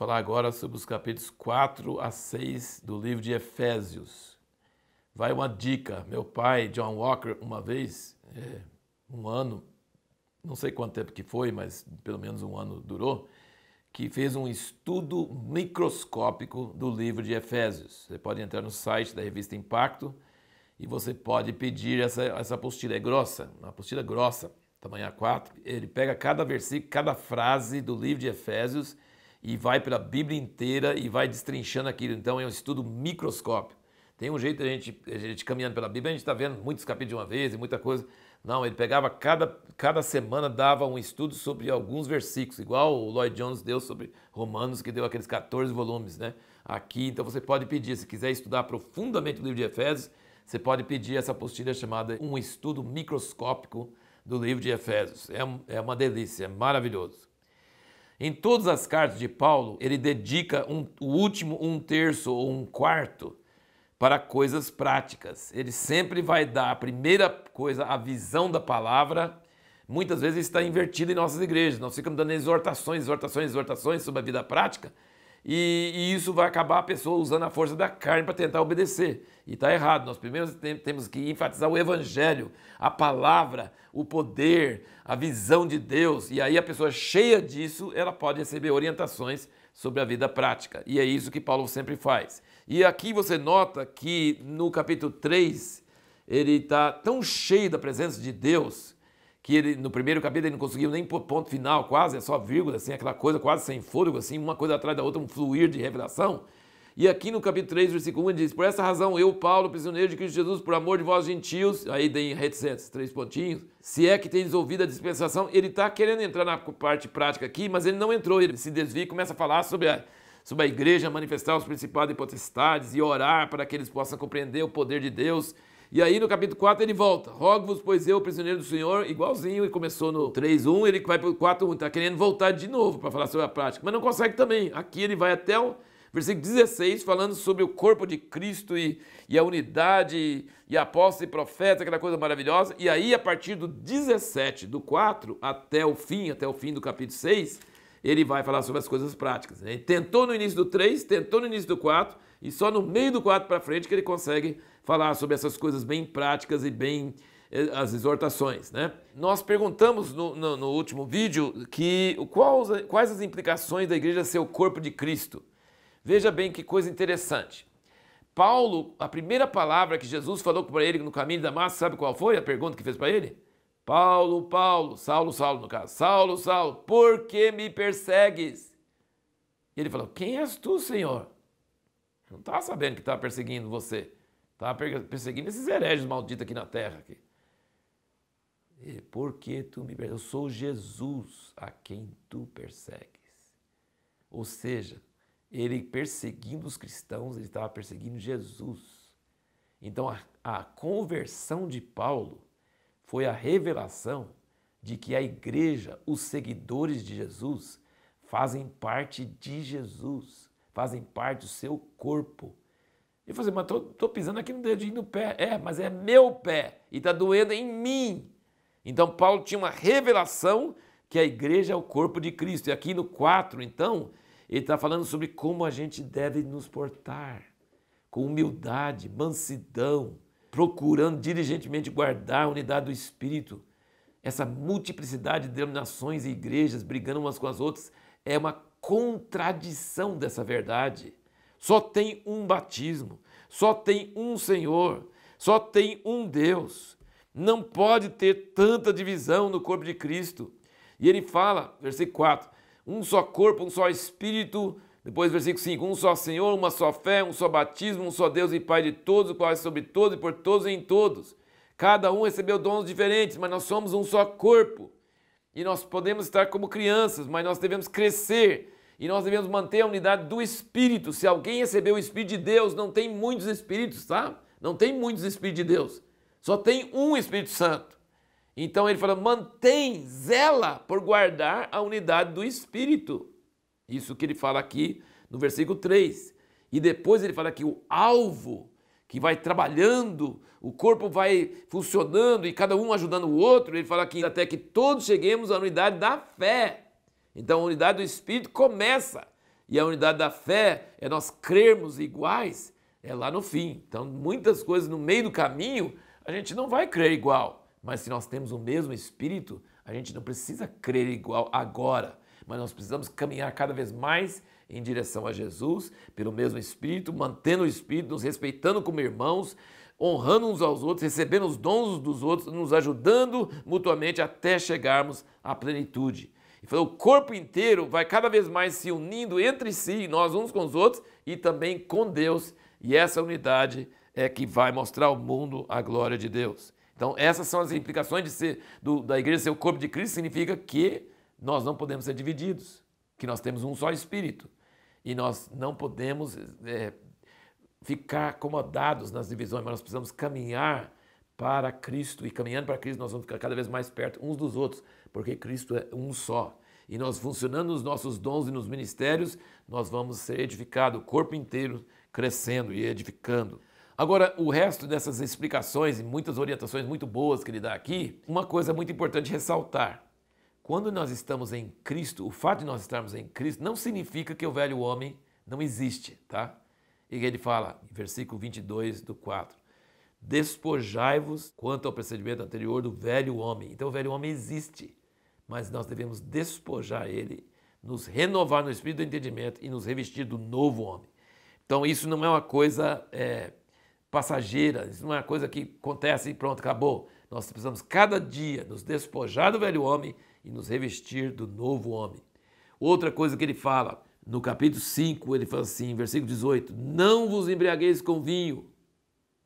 falar agora sobre os capítulos 4 a 6 do livro de Efésios. Vai uma dica. Meu pai, John Walker, uma vez, é, um ano, não sei quanto tempo que foi, mas pelo menos um ano durou, que fez um estudo microscópico do livro de Efésios. Você pode entrar no site da revista Impacto e você pode pedir essa, essa apostila. É grossa, uma apostila grossa, tamanho A4. Ele pega cada versículo, cada frase do livro de Efésios e vai pela Bíblia inteira e vai destrinchando aquilo. Então é um estudo microscópio. Tem um jeito a gente, a gente caminhando pela Bíblia, a gente está vendo muitos capítulos de uma vez e muita coisa. Não, ele pegava cada, cada semana, dava um estudo sobre alguns versículos, igual o Lloyd Jones deu sobre Romanos, que deu aqueles 14 volumes, né? Aqui, então você pode pedir, se quiser estudar profundamente o livro de Efésios, você pode pedir essa apostila chamada Um Estudo Microscópico do livro de Efésios. É, é uma delícia, é maravilhoso. Em todas as cartas de Paulo, ele dedica um, o último um terço ou um quarto para coisas práticas. Ele sempre vai dar a primeira coisa, a visão da palavra. Muitas vezes está invertido em nossas igrejas. Nós ficamos dando exortações, exortações, exortações sobre a vida prática, e, e, isso vai acabar a pessoa usando a força da carne para tentar obedecer. E está errado. Nós primeiro temos que enfatizar o evangelho, a palavra, o poder, a visão de Deus. E aí a pessoa cheia disso, ela pode receber orientações sobre a vida prática. E é isso que Paulo sempre faz. E aqui você nota que no capítulo 3, ele está tão cheio da presença de Deus que ele, no primeiro capítulo ele não conseguiu nem pôr ponto final, quase, é só vírgula, assim, aquela coisa quase sem fôlego, assim, uma coisa atrás da outra, um fluir de revelação. E aqui no capítulo 3, versículo 1, ele diz: Por essa razão, eu, Paulo, prisioneiro de Cristo Jesus, por amor de vós gentios, aí tem reticentes, três pontinhos, se é que tens ouvido a dispensação, ele está querendo entrar na parte prática aqui, mas ele não entrou, ele se desvia e começa a falar sobre a, sobre a igreja, manifestar os principados e potestades e orar para que eles possam compreender o poder de Deus e aí no capítulo 4 ele volta. Rogo-vos, pois eu, prisioneiro do Senhor, igualzinho, e começou no 3.1, ele vai para o 4.1, está querendo voltar de novo para falar sobre a prática, mas não consegue também. Aqui ele vai até o versículo 16, falando sobre o corpo de Cristo e, e a unidade, e apóstolo e profeta, aquela coisa maravilhosa. E aí, a partir do 17, do 4 até o fim, até o fim do capítulo 6, ele vai falar sobre as coisas práticas. Né? Ele tentou no início do 3, tentou no início do 4, e só no meio do 4 para frente que ele consegue falar sobre essas coisas bem práticas e bem eh, as exortações. Né? Nós perguntamos no, no, no último vídeo que quais as implicações da igreja ser o corpo de Cristo. Veja bem que coisa interessante. Paulo, a primeira palavra que Jesus falou para ele no caminho da massa, sabe qual foi a pergunta que fez para ele? Paulo, Paulo, Saulo, Saulo, no caso, Saulo, Saulo, por que me persegues? E ele falou: Quem és tu, Senhor? Não está sabendo que está perseguindo você. Está perseguindo esses hereges malditos aqui na terra. Aqui. por que tu me persegues? Eu sou Jesus a quem tu persegues. Ou seja, ele perseguindo os cristãos, ele estava perseguindo Jesus. Então a, a conversão de Paulo foi a revelação de que a igreja, os seguidores de Jesus, fazem parte de Jesus, fazem parte do seu corpo. E você, assim, mas estou pisando aqui no dedinho do pé. É, mas é meu pé e está doendo em mim. Então, Paulo tinha uma revelação que a igreja é o corpo de Cristo. E aqui no 4, então, ele está falando sobre como a gente deve nos portar com humildade, mansidão, procurando diligentemente guardar a unidade do Espírito. Essa multiplicidade de denominações e igrejas brigando umas com as outras é uma contradição dessa verdade. Só tem um batismo, só tem um Senhor, só tem um Deus. Não pode ter tanta divisão no corpo de Cristo. E ele fala, versículo 4, um só corpo, um só espírito, depois, versículo 5: Um só Senhor, uma só fé, um só batismo, um só Deus e Pai de todos, o qual é sobre todos e por todos e em todos. Cada um recebeu dons diferentes, mas nós somos um só corpo. E nós podemos estar como crianças, mas nós devemos crescer e nós devemos manter a unidade do Espírito. Se alguém recebeu o Espírito de Deus, não tem muitos Espíritos, tá? Não tem muitos Espíritos de Deus. Só tem um Espírito Santo. Então ele fala: mantém, zela por guardar a unidade do Espírito. Isso que ele fala aqui no versículo 3. E depois ele fala que o alvo que vai trabalhando, o corpo vai funcionando e cada um ajudando o outro, ele fala que até que todos cheguemos à unidade da fé. Então a unidade do espírito começa. E a unidade da fé é nós crermos iguais, é lá no fim. Então muitas coisas no meio do caminho a gente não vai crer igual, mas se nós temos o mesmo espírito, a gente não precisa crer igual agora mas nós precisamos caminhar cada vez mais em direção a Jesus, pelo mesmo Espírito, mantendo o Espírito, nos respeitando como irmãos, honrando uns aos outros, recebendo os dons dos outros, nos ajudando mutuamente até chegarmos à plenitude. E falou, o corpo inteiro vai cada vez mais se unindo entre si, nós uns com os outros e também com Deus. E essa unidade é que vai mostrar ao mundo a glória de Deus. Então, essas são as implicações de ser do, da igreja ser o corpo de Cristo, significa que nós não podemos ser divididos, que nós temos um só Espírito e nós não podemos é, ficar acomodados nas divisões, mas nós precisamos caminhar para Cristo e caminhando para Cristo nós vamos ficar cada vez mais perto uns dos outros, porque Cristo é um só. E nós funcionando nos nossos dons e nos ministérios, nós vamos ser edificados, o corpo inteiro crescendo e edificando. Agora, o resto dessas explicações e muitas orientações muito boas que ele dá aqui, uma coisa muito importante ressaltar. Quando nós estamos em Cristo, o fato de nós estarmos em Cristo não significa que o velho homem não existe, tá? E ele fala, versículo 22 do 4, despojai-vos quanto ao procedimento anterior do velho homem. Então o velho homem existe, mas nós devemos despojar ele, nos renovar no espírito do entendimento e nos revestir do novo homem. Então isso não é uma coisa é, passageira, isso não é uma coisa que acontece e pronto, acabou. Nós precisamos cada dia nos despojar do velho homem e nos revestir do novo homem. Outra coisa que ele fala, no capítulo 5, ele fala assim, versículo 18: Não vos embriagueis com vinho,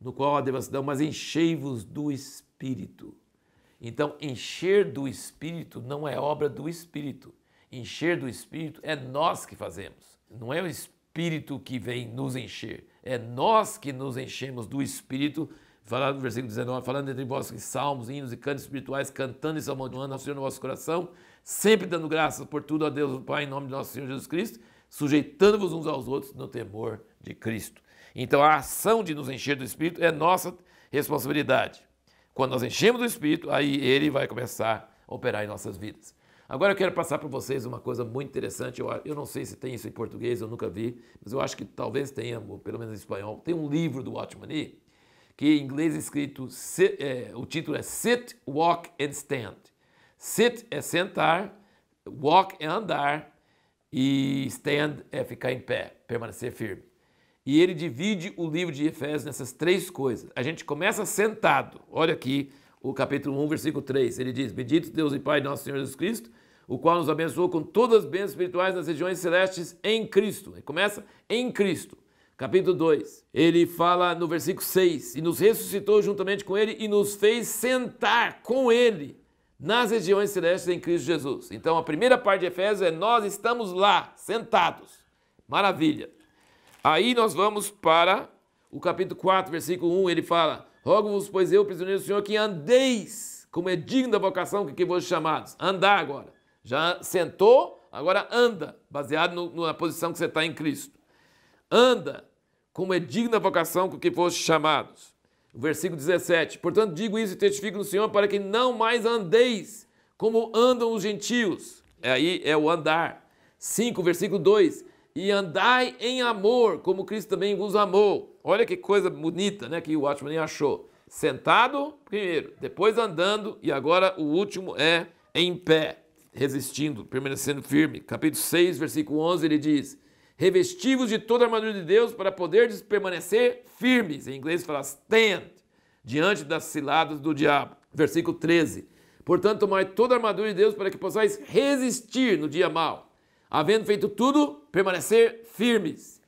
no qual há devassidão, mas enchei-vos do espírito. Então, encher do espírito não é obra do espírito. Encher do espírito é nós que fazemos. Não é o espírito que vem nos encher, é nós que nos enchemos do espírito Falar no versículo 19, falando entre vós em salmos, hinos e cantos espirituais, cantando e salmodiando ao Senhor no vosso coração, sempre dando graças por tudo a Deus, o Pai, em nome de nosso Senhor Jesus Cristo, sujeitando-vos uns aos outros no temor de Cristo. Então a ação de nos encher do Espírito é nossa responsabilidade. Quando nós enchemos do Espírito, aí ele vai começar a operar em nossas vidas. Agora eu quero passar para vocês uma coisa muito interessante. Eu, eu, não sei se tem isso em português, eu nunca vi, mas eu acho que talvez tenha, pelo menos em espanhol. Tem um livro do Watchman Nee, que em inglês é escrito, é, o título é Sit, Walk and Stand. Sit é sentar, walk é andar e stand é ficar em pé, permanecer firme. E ele divide o livro de Efésios nessas três coisas. A gente começa sentado. Olha aqui o capítulo 1, versículo 3. Ele diz: Bendito Deus e Pai nosso Senhor Jesus Cristo, o qual nos abençoou com todas as bênçãos espirituais nas regiões celestes em Cristo. Ele começa em Cristo capítulo 2, ele fala no versículo 6: E nos ressuscitou juntamente com ele e nos fez sentar com ele nas regiões celestes em Cristo Jesus. Então a primeira parte de Efésios é: Nós estamos lá, sentados. Maravilha. Aí nós vamos para o capítulo 4, versículo 1, ele fala: Rogo-vos, pois eu, prisioneiro do Senhor, que andeis, como é digno da vocação que, vos chamados. Andar agora. Já sentou, agora anda, baseado no, na posição que você está em Cristo anda como é digna a vocação com que foste chamados. Versículo 17. Portanto, digo isso e testifico no Senhor para que não mais andeis como andam os gentios. É aí é o andar. 5, versículo 2. E andai em amor, como Cristo também vos amou. Olha que coisa bonita, né? Que o Watchman achou. Sentado primeiro, depois andando, e agora o último é em pé, resistindo, permanecendo firme. Capítulo 6, versículo 11, ele diz: Revestivos de toda a armadura de Deus para poderes permanecer firmes. Em inglês fala stand, diante das ciladas do diabo. Versículo 13. Portanto, tomai toda a armadura de Deus para que possais resistir no dia mau. Havendo feito tudo, permanecer firmes.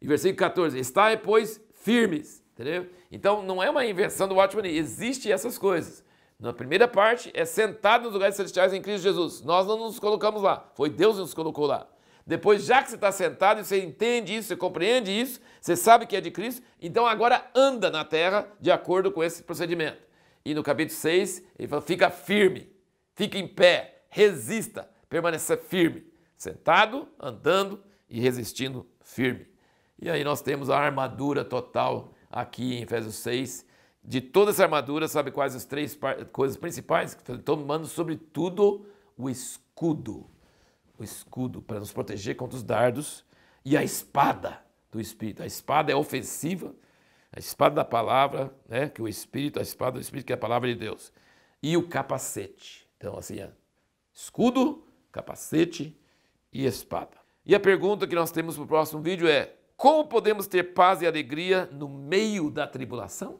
E versículo 14. Estai, pois, firmes. Entendeu? Então, não é uma invenção do Watchman, existe essas coisas. Na primeira parte, é sentado nos lugares celestiais em Cristo Jesus. Nós não nos colocamos lá, foi Deus que nos colocou lá. Depois, já que você está sentado e você entende isso, você compreende isso, você sabe que é de Cristo, então agora anda na terra de acordo com esse procedimento. E no capítulo 6, ele fala: fica firme, fica em pé, resista, permaneça firme, sentado, andando e resistindo firme. E aí nós temos a armadura total aqui em Efésios 6. De toda essa armadura, sabe quais as três coisas principais? Então, tomando, sobretudo, o escudo o escudo para nos proteger contra os dardos e a espada do Espírito. A espada é ofensiva, a espada da palavra, né, que o Espírito, a espada do Espírito, que é a palavra de Deus. E o capacete. Então, assim, é escudo, capacete e espada. E a pergunta que nós temos para o próximo vídeo é: como podemos ter paz e alegria no meio da tribulação?